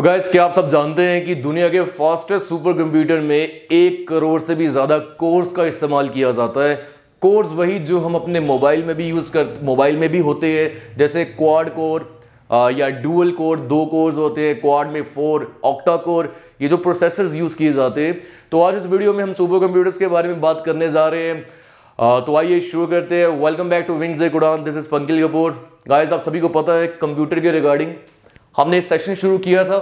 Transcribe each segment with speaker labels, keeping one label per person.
Speaker 1: तो गाइस क्या आप सब जानते हैं कि दुनिया के फास्टेस्ट सुपर कंप्यूटर में एक करोड़ से भी ज़्यादा कोर्स का इस्तेमाल किया जाता है कोर्स वही जो हम अपने मोबाइल में भी यूज़ कर मोबाइल में भी होते हैं जैसे क्वाड कोर या डुअल कोर दो कोर्स होते हैं क्वाड में फोर ऑक्टा कोर ये जो प्रोसेसर्स यूज़ किए जाते हैं तो आज इस वीडियो में हम सुपर कंप्यूटर्स के बारे में बात करने जा रहे हैं तो आइए शुरू करते हैं वेलकम बैक टू विंग जे कुड़ान this is Pankil Kapoor guys आप सभी को पता है कंप्यूटर के रिगार्डिंग हमने सेशन शुरू किया था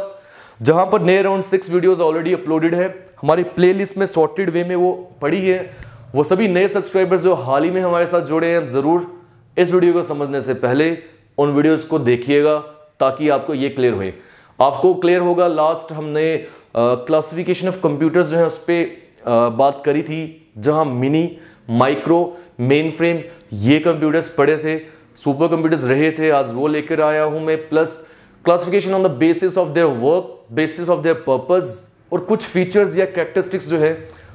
Speaker 1: जहां पर नए around six videos already uploaded है हमारी प्लेलिस्ट में सॉर्टेड वे में वो पड़ी है वो सभी नए सब्सक्राइबर्स जो हाल ही में हमारे साथ जुड़े हैं ज़रूर इस वीडियो को समझने से पहले उन वीडियोस को देखिएगा ताकि आपको ये क्लियर होए आपको क्लियर होगा लास्ट हमने क्लासिफिकेशन ऑफ कंप्यूटर्स जो है उस पर बात करी थी जहां मिनी माइक्रो मेन फ्रेम ये कंप्यूटर्स पड़े थे सुपर कंप्यूटर्स रहे थे आज वो लेकर आया हूं मैं plus classification on the basis of their work basis of their purpose और कुछ फीचर्स या करेक्टरिस्टिक्स जो है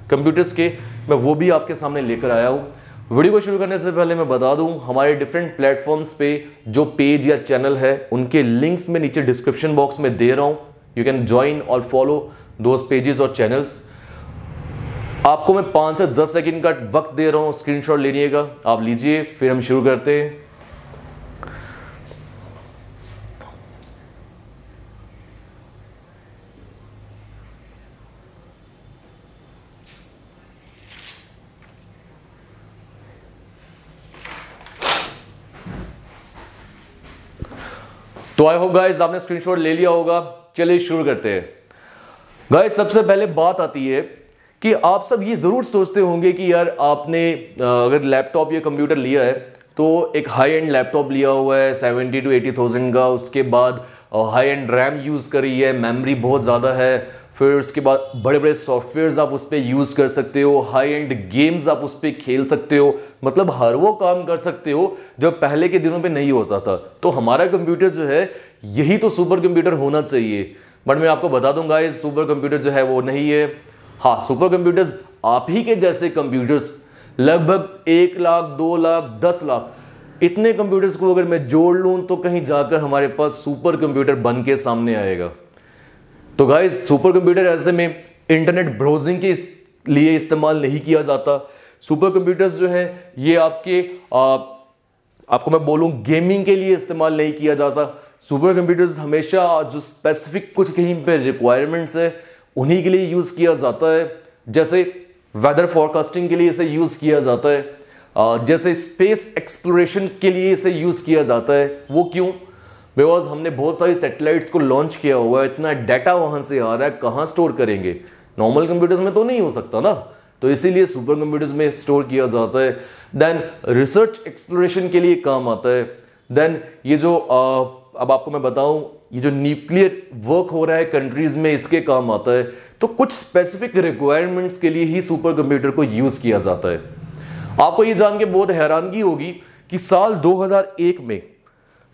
Speaker 1: कंप्यूटर्स के मैं वो भी आपके सामने लेकर आया हूँ वीडियो को शुरू करने से पहले मैं बता दूँ हमारे डिफरेंट प्लेटफॉर्म्स पे जो पेज या चैनल है उनके लिंक्स में नीचे डिस्क्रिप्शन बॉक्स में दे रहा हूँ यू कैन ज्वाइन और फॉलो दोज पेजेस और चैनल्स आपको मैं पाँच से दस सेकेंड का वक्त दे रहा हूँ स्क्रीनशॉट लीजिएगा आप लीजिए फिर हम शुरू करते हैं तो आई होप गाइज आपने स्क्रीनशॉट ले लिया होगा चलिए शुरू करते हैं गाइज सबसे पहले बात आती है कि आप सब ये ज़रूर सोचते होंगे कि यार आपने अगर लैपटॉप या कंप्यूटर लिया है तो एक हाई एंड लैपटॉप लिया हुआ है सेवेंटी टू एटी थाउजेंड का उसके बाद हाई एंड रैम यूज़ करी है मेमोरी बहुत ज़्यादा है फिर उसके बाद बड़े बड़े सॉफ्टवेयर्स आप उस पर यूज़ कर सकते हो हाई एंड गेम्स आप उस पर खेल सकते हो मतलब हर वो काम कर सकते हो जो पहले के दिनों में नहीं होता था तो हमारा कंप्यूटर जो है यही तो सुपर कंप्यूटर होना चाहिए बट मैं आपको बता दूंगा ये सुपर कंप्यूटर जो है वो नहीं है हाँ सुपर कंप्यूटर्स आप ही के जैसे कंप्यूटर्स लगभग एक लाख दो लाख दस लाख इतने कंप्यूटर्स को अगर मैं जोड़ लूँ तो कहीं जाकर हमारे पास सुपर कंप्यूटर बन के सामने आएगा तो गाय सुपर कंप्यूटर ऐसे में इंटरनेट ब्राउजिंग के लिए इस्तेमाल नहीं किया जाता सुपर कंप्यूटर्स जो हैं ये आपके आ, आपको मैं बोलूँ गेमिंग के लिए इस्तेमाल नहीं किया जाता सुपर कंप्यूटर्स हमेशा जो स्पेसिफिक कुछ कहीं पे रिक्वायरमेंट्स है उन्हीं के लिए यूज़ किया जाता है जैसे वेदर फॉरकास्टिंग के लिए इसे यूज़ किया जाता है जैसे स्पेस एक्सप्लोरेशन के लिए इसे यूज़ किया जाता है वो क्यों बिकॉज हमने बहुत सारी सेटेलाइट्स को लॉन्च किया हुआ है इतना डाटा वहाँ से आ रहा है कहाँ स्टोर करेंगे नॉर्मल कंप्यूटर्स में तो नहीं हो सकता ना तो इसीलिए सुपर कंप्यूटर्स में स्टोर किया जाता है देन रिसर्च एक्सप्लोरेशन के लिए काम आता है देन ये जो आ, अब आपको मैं बताऊँ ये जो न्यूक्लियर वर्क हो रहा है कंट्रीज में इसके काम आता है तो कुछ स्पेसिफिक रिक्वायरमेंट्स के लिए ही सुपर कंप्यूटर को यूज़ किया जाता है आपको ये जान के बहुत हैरानगी होगी कि साल 2001 में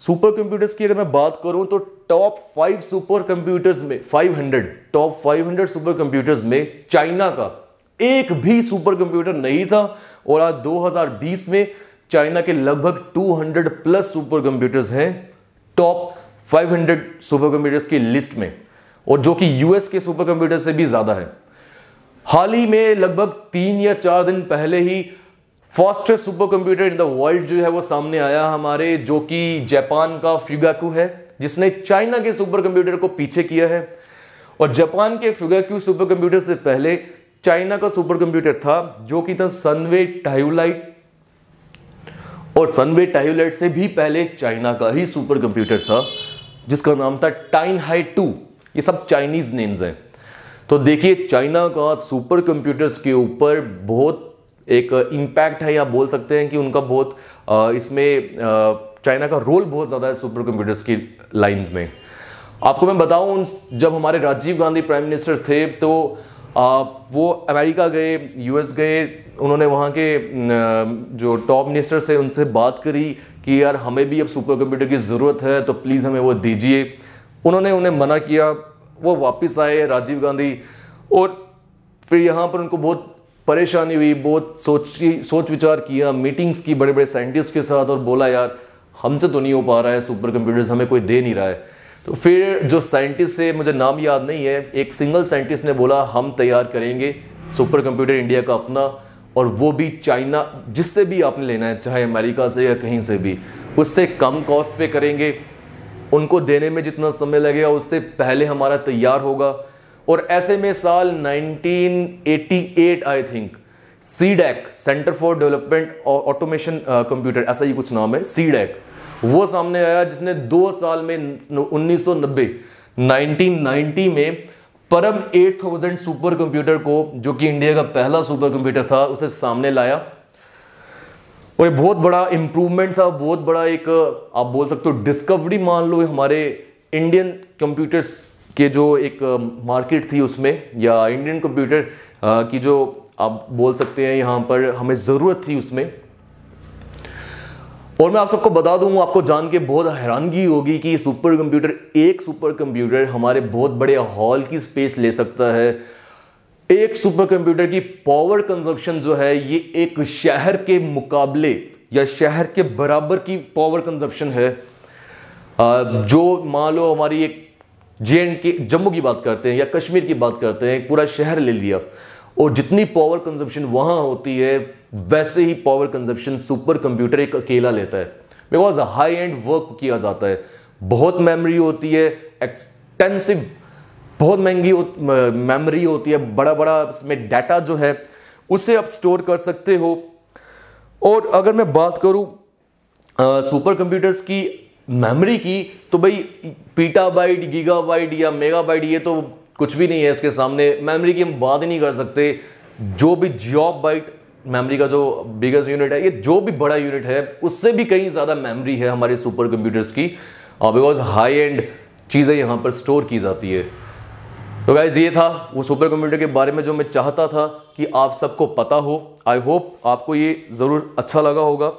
Speaker 1: सुपर कंप्यूटर्स की अगर मैं बात करूं तो टॉप फाइव सुपर कंप्यूटर्स में 500 टॉप 500 सुपर कंप्यूटर्स में चाइना का एक भी सुपर कंप्यूटर नहीं था और आज 2020 में चाइना के लगभग 200 प्लस सुपर कंप्यूटर्स हैं टॉप 500 सुपर कंप्यूटर्स की लिस्ट में और जो कि यूएस के सुपर कंप्यूटर से भी ज़्यादा है हाल ही में लगभग तीन या चार दिन पहले ही first super computer in the world जो है वो सामने आया हमारे जो कि जापान का फ्यूगाकू है जिसने चाइना के सुपर कंप्यूटर को पीछे किया है और जापान के फ्यूगाक्यू सुपर कंप्यूटर से पहले चाइना का सुपर कंप्यूटर था जो कि था सनवे टाइलाइट और सनवे टाइलाइट से भी पहले चाइना का ही सुपर कंप्यूटर था जिसका नाम था टाइन हाई टू ये सब चाइनीज नेम्स हैं तो देखिए चाइना का सुपर कंप्यूटर्स के ऊपर बहुत एक इम्पैक्ट uh, है या बोल सकते हैं कि उनका बहुत uh, इसमें चाइना uh, का रोल बहुत ज़्यादा है सुपर कंप्यूटर्स की लाइन में आपको मैं बताऊं जब हमारे राजीव गांधी प्राइम मिनिस्टर थे तो आ, वो अमेरिका गए यूएस गए उन्होंने वहाँ के जो टॉप मिनिस्टर से उनसे बात करी कि यार हमें भी अब सुपर कंप्यूटर की ज़रूरत है तो प्लीज़ हमें वो दीजिए उन्होंने उन्हें मना किया वो वापस आए राजीव गांधी और फिर यहाँ पर उनको बहुत परेशानी हुई बहुत सोची सोच विचार किया मीटिंग्स की बड़े बड़े साइंटिस्ट के साथ और बोला यार हमसे तो नहीं हो पा रहा है सुपर कंप्यूटर्स हमें कोई दे नहीं रहा है तो फिर जो साइंटिस्ट से मुझे नाम याद नहीं है एक सिंगल साइंटिस्ट ने बोला हम तैयार करेंगे सुपर कंप्यूटर इंडिया का अपना और वो भी चाइना जिससे भी आपने लेना है चाहे अमेरिका से या कहीं से भी उससे कम कॉस्ट पे करेंगे उनको देने में जितना समय लगेगा उससे पहले हमारा तैयार होगा और ऐसे में साल 1988 I think C-DAC centre for development और ऑटोमेशन कंप्यूटर ऐसा ही कुछ नाम है सीडैक वो सामने आया जिसने दो साल में 1990 1990 में परम 8000 सुपर कंप्यूटर को जो कि इंडिया का पहला सुपर कंप्यूटर था उसे सामने लाया और ये बहुत बड़ा इम्प्रूवमेंट था बहुत बड़ा एक आप बोल सकते हो डिस्कवरी मान लो हमारे इंडियन कंप्यूटर्स के जो एक मार्केट थी उसमें या इंडियन कंप्यूटर की जो आप बोल सकते हैं यहाँ पर हमें ज़रूरत थी उसमें और मैं आप सबको बता दूं आपको जान के बहुत हैरानगी होगी कि सुपर कंप्यूटर एक सुपर कंप्यूटर हमारे बहुत बड़े हॉल की स्पेस ले सकता है एक सुपर कंप्यूटर की पावर कंजप्शन जो है ये एक शहर के मुकाबले या शहर के बराबर की पावर कंजप्शन है जो मान लो हमारी एक जे एंड के जम्मू की बात करते हैं या कश्मीर की बात करते हैं पूरा शहर ले लिया और जितनी पावर कंजप्शन वहाँ होती है वैसे ही पावर कंजप्शन सुपर कंप्यूटर एक अकेला लेता है बिकॉज हाई एंड वर्क किया जाता है बहुत मेमोरी होती है एक्सटेंसिव बहुत महंगी हो, मेमोरी होती है बड़ा बड़ा इसमें डाटा जो है उसे आप स्टोर कर सकते हो और अगर मैं बात करूँ सुपर कंप्यूटर्स की मेमोरी की तो भाई पीटाबाइट गीगाबाइट या मेगाबाइट ये तो कुछ भी नहीं है इसके सामने मेमोरी की हम बात ही नहीं कर सकते जो भी जॉब बाइट मेमोरी का जो बिगेस्ट यूनिट है ये जो भी बड़ा यूनिट है उससे भी कहीं ज़्यादा मेमोरी है हमारे सुपर कंप्यूटर्स की बिकॉज हाई एंड चीज़ें यहाँ पर स्टोर की जाती है तो गाइज ये था वो सुपर कंप्यूटर के बारे में जो मैं चाहता था कि आप सबको पता हो आई होप आपको ये ज़रूर अच्छा लगा होगा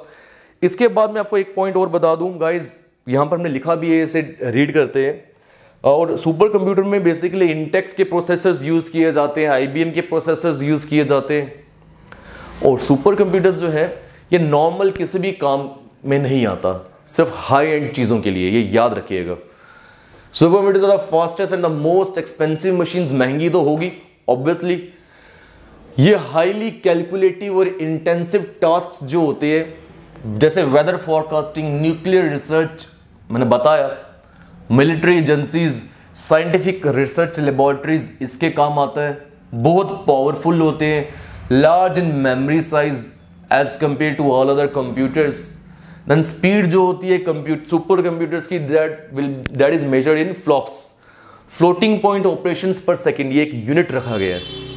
Speaker 1: इसके बाद मैं आपको एक पॉइंट और बता दूँ गाइज़ यहाँ पर हमने लिखा भी है इसे रीड करते हैं और सुपर कंप्यूटर में बेसिकली इंटेक्स के प्रोसेसर्स यूज़ किए जाते हैं आईबीएम के प्रोसेसर्स यूज़ किए जाते हैं और सुपर कंप्यूटर्स जो है ये नॉर्मल किसी भी काम में नहीं आता सिर्फ हाई एंड चीज़ों के लिए ये याद रखिएगा super computers are the fastest and the most expensive machine महंगी तो होगी ऑब्वियसली ये हाईली कैलकुलेटिव और इंटेंसिव टास्क जो होते हैं जैसे वेदर फॉरकास्टिंग न्यूक्लियर रिसर्च मैंने बताया military agencies scientific research laboratories इसके काम आता है बहुत पावरफुल होते हैं large in memory size as compare to all other computers then speed जो होती है कंप्यूटर सुपर कंप्यूटर्स की that will that is measured in flops floating point operations per second ये एक यूनिट रखा गया है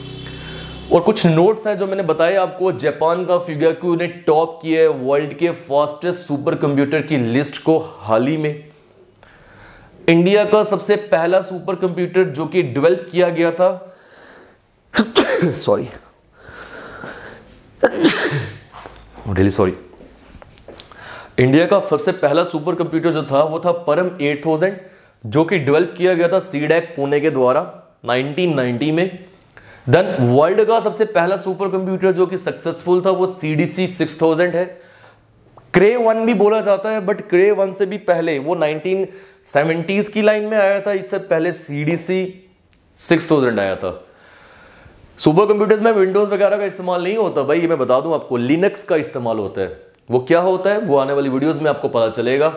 Speaker 1: और कुछ नोट्स हैं जो मैंने बताए आपको जापान का फिगाक्यू ने टॉप किया है वर्ल्ड के फास्टेस्ट सुपर कंप्यूटर की लिस्ट को हाल ही में इंडिया का सबसे पहला सुपर कंप्यूटर जो कि डेवलप किया गया था सॉरी रियली सॉरी इंडिया का सबसे पहला सुपर कंप्यूटर जो था वो था परम 8000 जो कि डेवलप किया गया था सीडैक पुणे के द्वारा 1990 में देन वर्ल्ड का सबसे पहला सुपर कंप्यूटर जो कि सक्सेसफुल था वो C D C six thousand है क्रे वन भी बोला जाता है बट क्रे वन से भी पहले वो नाइनटीन सेवेंटीज की लाइन में आया था इससे पहले C D C six thousand आया था सुपर कंप्यूटर्स में विंडोज वगैरह का इस्तेमाल नहीं होता भाई ये मैं बता दूं आपको लिनक्स का इस्तेमाल होता है वो क्या होता है वो आने वाली वीडियोस में आपको पता चलेगा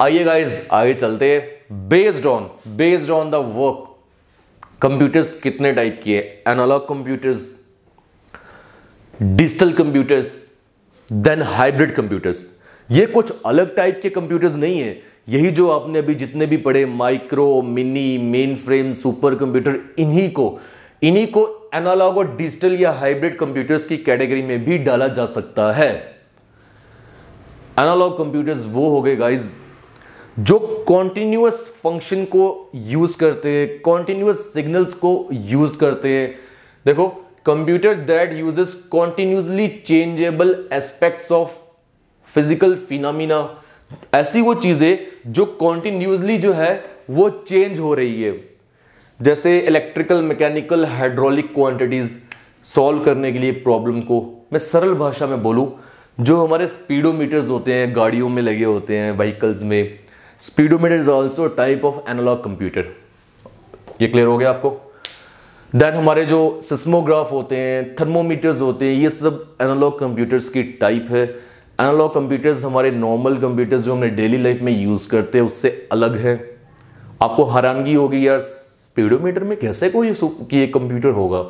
Speaker 1: आइए गाइज आगे चलते हैं based on based on the work computers कितने टाइप के है analogue computers digital computers then hybrid computers ये कुछ अलग टाइप के कंप्यूटर्स नहीं है यही जो आपने अभी जितने भी पढ़े micro mini mainframe super computer इन्हीं को इन्हीं को एनालॉग और डिजिटल या हाइब्रिड कंप्यूटर्स की कैटेगरी में भी डाला जा सकता है एनालॉग कंप्यूटर्स वो हो गए गाइज जो कॉन्टिन्यूस फंक्शन को यूज करते हैं कॉन्टिन्यूस सिग्नल्स को यूज करते हैं देखो computer that uses continuously changeable aspects of physical phenomena ऐसी वो चीज़ें जो कॉन्टिन्यूसली जो है वो चेंज हो रही है जैसे electrical mechanical hydraulic quantities solve करने के लिए प्रॉब्लम को मैं सरल भाषा में बोलूँ जो हमारे स्पीडोमीटर्स होते हैं गाड़ियों में लगे होते हैं व्हीकल्स में speedometer is also type of analogue computer ये क्लियर हो गया आपको देन हमारे जो सिस्मोग्राफ होते हैं थर्मोमीटर्स होते हैं ये सब एनालॉग कंप्यूटर्स की टाइप है एनालॉग कंप्यूटर्स हमारे नॉर्मल कंप्यूटर्स जो हमने डेली लाइफ में यूज़ करते हैं उससे अलग है आपको हैरानगी होगी यार स्पीडोमीटर में कैसे कोई कि ये कंप्यूटर होगा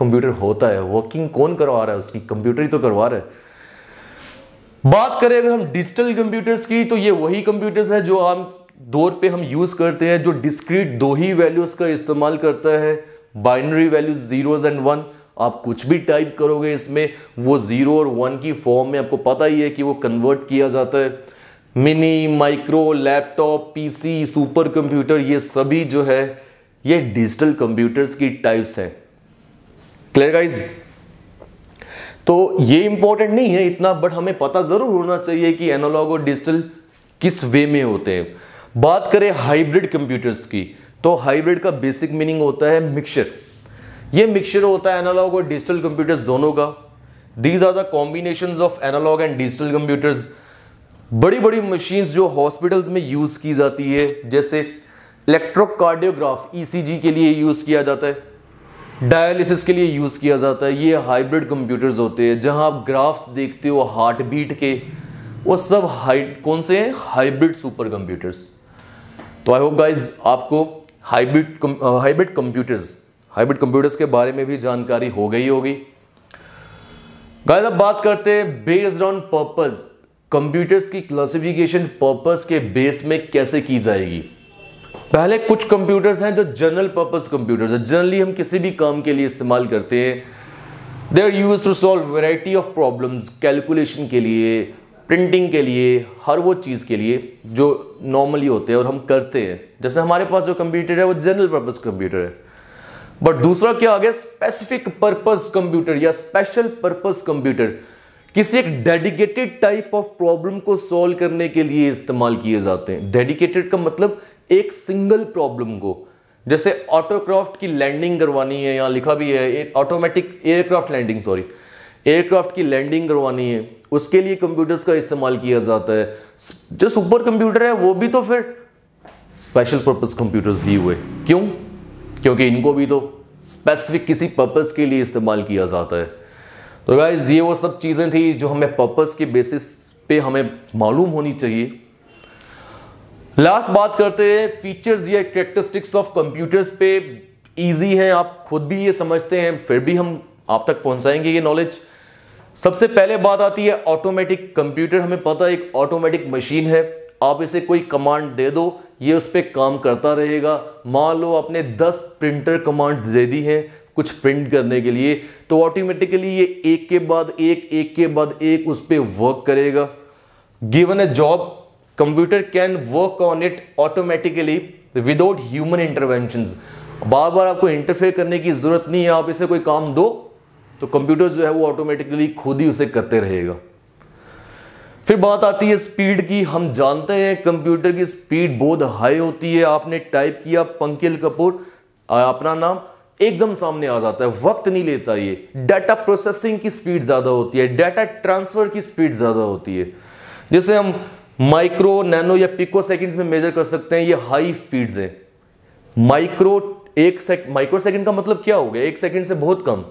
Speaker 1: कंप्यूटर होता है वर्किंग कौन करवा रहा है उसकी कंप्यूटर ही तो करवा रहा है बात करें अगर हम डिजिटल कंप्यूटर्स की तो ये वही कंप्यूटर्स है जो आम दौर पे हम यूज़ करते हैं जो डिस्क्रीट दो ही वैल्यूज़ का इस्तेमाल करता है binary values zeros and one आप कुछ भी टाइप करोगे इसमें वो ज़ीरो और वन की फॉर्म में आपको पता ही है कि वो कन्वर्ट किया जाता है mini micro laptop PC super computer ये सभी जो है ये डिजिटल कंप्यूटर्स की टाइप्स है क्लियर गाइज तो ये इंपॉर्टेंट नहीं है इतना बट हमें पता जरूर होना चाहिए कि एनालॉग और डिजिटल किस वे में होते हैं बात करें हाइब्रिड कंप्यूटर्स की तो हाइब्रिड का बेसिक मीनिंग होता है मिक्सचर ये मिक्सचर होता है एनालॉग और डिजिटल कंप्यूटर्स दोनों का these are the combination of analogue and digital computers बड़ी बड़ी मशीन्स जो हॉस्पिटल्स में यूज़ की जाती है जैसे इलेक्ट्रोकार्डियोग्राफ ई e के लिए यूज़ किया जाता है डायलिसिस के लिए यूज़ किया जाता है ये हाइब्रिड कंप्यूटर्स होते हैं जहां आप ग्राफ्स देखते हो हार्ट बीट के वो सब हाई कौन से हैं हाइब्रिड सुपर कंप्यूटर्स तो आई होप गाइज आपको hybrid hybrid computers hybrid computers के बारे में भी जानकारी हो गई होगी गाइज अब बात करते हैं बेस्ड ऑन पर्पज़ कंप्यूटर्स की क्लासिफिकेशन पर्पज के बेस में कैसे की जाएगी पहले कुछ कंप्यूटर्स हैं जो जनरल पर्पस कंप्यूटर्स हैं जनरली हम किसी भी काम के लिए इस्तेमाल करते हैं they are use to solve variety of problems calculation के लिए प्रिंटिंग के लिए हर वो चीज़ के लिए जो नॉर्मली होते हैं और हम करते हैं जैसे हमारे पास जो कंप्यूटर है वो जनरल पर्पज़ कंप्यूटर है बट दूसरा क्या आ गया स्पेसिफिक पर्पज़ कंप्यूटर या स्पेशल पर्पज़ कंप्यूटर किसी एक डेडिकेटेड टाइप ऑफ प्रॉब्लम को सॉल्व करने के लिए इस्तेमाल किए जाते हैं डेडिकेटेड का मतलब एक सिंगल प्रॉब्लम को जैसे ऑटोक्राफ्ट की लैंडिंग करवानी है यहाँ लिखा भी है automatic aircraft landing sorry aircraft की लैंडिंग करवानी है उसके लिए कंप्यूटर्स का इस्तेमाल किया जाता है जो सुपर कंप्यूटर है वो भी तो फिर स्पेशल पर्पस कंप्यूटर्स ही हुए क्यों क्योंकि इनको भी तो स्पेसिफिक किसी पर्पस के लिए इस्तेमाल किया जाता है तो गाइज ये वो सब चीज़ें थी जो हमें पर्पस के बेसिस पे हमें मालूम होनी चाहिए लास्ट बात करते हैं फीचर्स या करेक्टरिस्टिक्स ऑफ कंप्यूटर्स पे इजी हैं आप खुद भी ये समझते हैं फिर भी हम आप तक पहुंचाएंगे ये नॉलेज सबसे पहले बात आती है ऑटोमेटिक कंप्यूटर हमें पता है एक ऑटोमेटिक मशीन है आप इसे कोई कमांड दे दो ये उस पर काम करता रहेगा मान लो आपने 10 प्रिंटर कमांड दे दी है कुछ प्रिंट करने के लिए तो ऑटोमेटिकली ये एक के बाद एक एक के बाद एक उस पर वर्क करेगा given a job computer can work on it automatically without human intervention बार बार आपको इंटरफेयर करने की ज़रूरत नहीं है आप इसे कोई काम दो तो कंप्यूटर जो है वो ऑटोमेटिकली खुद ही उसे करते रहेगा फिर बात आती है स्पीड की हम जानते हैं कंप्यूटर की स्पीड बहुत हाई होती है आपने टाइप किया पंकिल कपूर अपना नाम एकदम सामने आ जाता है वक्त नहीं लेता ये डाटा प्रोसेसिंग की स्पीड ज़्यादा होती है डाटा ट्रांसफर की स्पीड ज़्यादा होती है जैसे हम माइक्रो नैनो या पिको सेकेंड्स में मेजर कर सकते हैं ये हाई स्पीड्स हैं माइक्रो एक सेकंड माइक्रो सेकंड का मतलब क्या हो गया एक सेकेंड से बहुत कम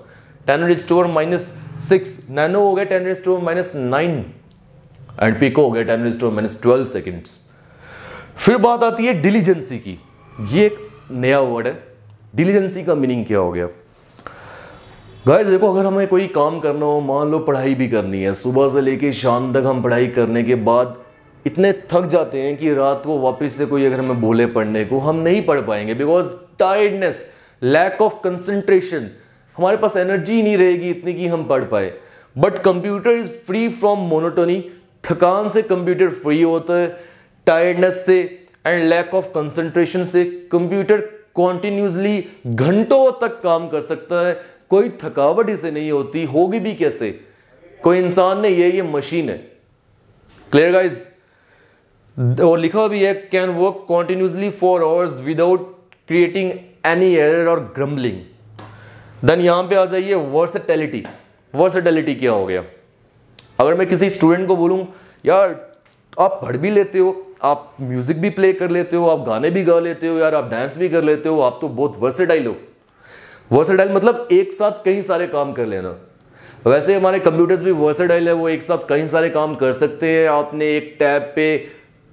Speaker 1: ten raise to minus six nano हो गया ten raise to minus nine and pico हो गया टेन स्टोर माइनस ट्वेल्व सेकेंड्स फिर बात आती है डिलीजेंसी की ये एक नया वर्ड है डिलीजेंसी का मीनिंग क्या हो गया गाइस देखो अगर हमें कोई काम करना हो मान लो पढ़ाई भी करनी है सुबह से लेके शाम तक हम पढ़ाई करने के बाद इतने थक जाते हैं कि रात को वापस से कोई अगर हमें बोले पढ़ने को हम नहीं पढ़ पाएंगे because tiredness lack of concentration हमारे पास एनर्जी नहीं रहेगी इतनी कि हम पढ़ पाए but computer is free from monotony थकान से कंप्यूटर फ्री होता है टायर्डनेस से एंड लैक ऑफ कंसंट्रेशन से कंप्यूटर कॉन्टिन्यूसली घंटों तक काम कर सकता है कोई थकावट इसे नहीं होती होगी भी कैसे कोई इंसान नहीं है ये मशीन है क्लियर गाइज और लिखा भी है can work continuously for hours without creating any error or grumbling then यहां पे आ जाइए वर्सटैलिटी वर्सटैलिटी क्या हो गया अगर मैं किसी स्टूडेंट को बोलूं यार आप पढ़ भी लेते हो आप म्यूज़िक भी प्ले कर लेते हो आप गाने भी गा लेते हो यार आप डांस भी कर लेते हो आप तो बहुत वर्सेटाइल हो वर्सेटाइल मतलब एक साथ कई सारे काम कर लेना वैसे हमारे कंप्यूटर्स भी वर्सेटाइल है वो एक साथ कई सारे काम कर सकते हैं आपने एक टैब पे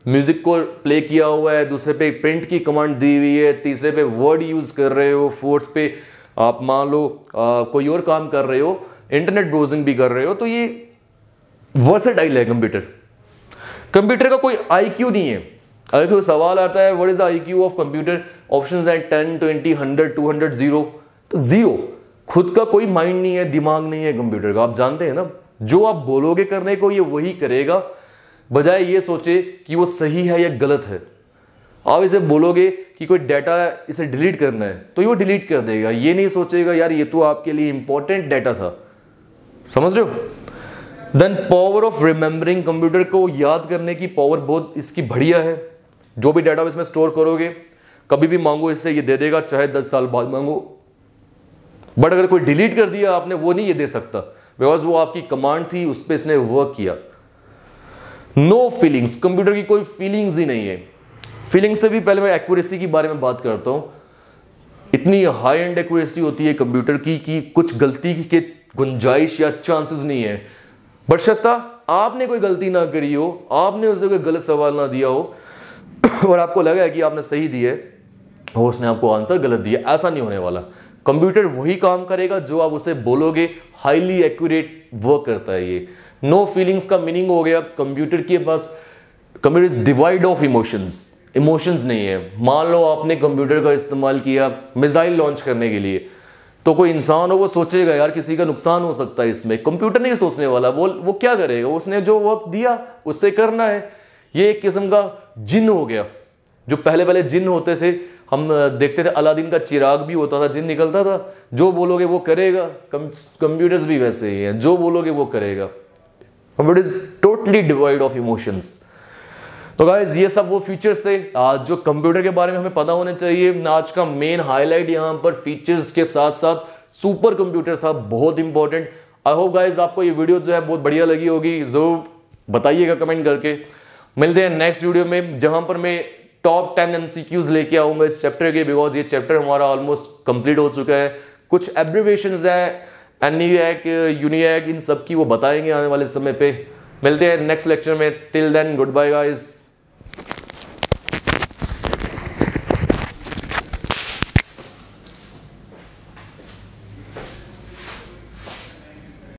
Speaker 1: म्यूज़िक को प्ले किया हुआ है दूसरे पे प्रिंट की कमांड दी हुई है तीसरे पे वर्ड यूज़ कर रहे हो फोर्थ पे आप मान लो कोई और काम कर रहे हो इंटरनेट ब्राउजिंग भी कर रहे हो तो ये वर्सेटाइल है कंप्यूटर कंप्यूटर का कोई आईक्यू नहीं है अगर कोई सवाल आता है what is I IQ of computer options हैं 10 20 100 200 जीरो तो जीरो खुद का कोई माइंड नहीं है दिमाग नहीं है कंप्यूटर का आप जानते हैं ना जो आप बोलोगे करने को ये वही करेगा बजाय ये सोचे कि वो सही है या गलत है आप इसे बोलोगे कि कोई डाटा इसे डिलीट करना है तो ये डिलीट कर देगा ये नहीं सोचेगा यार ये तो आपके लिए इंपॉर्टेंट डाटा था समझ रहे हो then power of remembering computer को याद करने की पावर बहुत इसकी बढ़िया है जो भी डाटा इसमें स्टोर करोगे कभी भी मांगो इससे ये दे देगा चाहे दस साल बाद मांगो बट अगर कोई डिलीट कर दिया आपने वो नहीं ये दे सकता बिकॉज वो आपकी कमांड थी उस पर इसने वर्क किया नो फीलिंग्स कंप्यूटर की कोई फीलिंग्स ही नहीं है फीलिंग से भी पहले मैं एक्यूरेसी के बारे में बात करता हूँ इतनी हाई एंड एक्यूरेसी होती है कंप्यूटर की कि कुछ गलती की के गुंजाइश या चांसेस नहीं है बशर्ता आपने कोई गलती ना करी हो आपने उसे कोई गलत सवाल ना दिया हो और आपको लगा है कि आपने सही दिए और उसने आपको आंसर गलत दिया ऐसा नहीं होने वाला कंप्यूटर वही काम करेगा जो आप उसे बोलोगे हाईली एक्यूरेट वर्क करता है ये नो फीलिंग्स का मीनिंग हो गया कंप्यूटर के पास computer is devoid of emotions emotions नहीं है मान लो आपने कंप्यूटर का इस्तेमाल किया मिसाइल लॉन्च करने के लिए तो कोई इंसान हो वो सोचेगा यार किसी का नुकसान हो सकता है इसमें कंप्यूटर नहीं सोचने वाला वो वो क्या करेगा उसने जो वक्त दिया उससे करना है ये एक किस्म का जिन हो गया जो पहले पहले जिन होते थे हम देखते थे अलादीन का चिराग भी होता था जिन निकलता था जो बोलोगे वो करेगा कंप्यूटर्स भी वैसे ही हैं जो बोलोगे वो करेगा computer is totally devoid of emotions तो गाइज ये सब वो फीचर्स थे आज जो कंप्यूटर के बारे में हमें पता होने चाहिए आज का मेन हाईलाइट यहाँ पर फीचर्स के साथ साथ सुपर कंप्यूटर था बहुत इंपॉर्टेंट आई होप गाइज आपको ये वीडियो जो है बहुत बढ़िया लगी होगी जरूर बताइएगा कमेंट करके मिलते हैं नेक्स्ट वीडियो में जहां पर मैं टॉप टेन क्यूज लेके आऊंगा इस चैप्टर के बिकॉज ये चैप्टर हमारा ऑलमोस्ट कंप्लीट हो चुका है कुछ एब्रिवेशन है एनयूएक यूनिएक इन सब की वो बताएंगे आने वाले समय पर मिलते हैं नेक्स्ट लेक्चर में till then good bye guys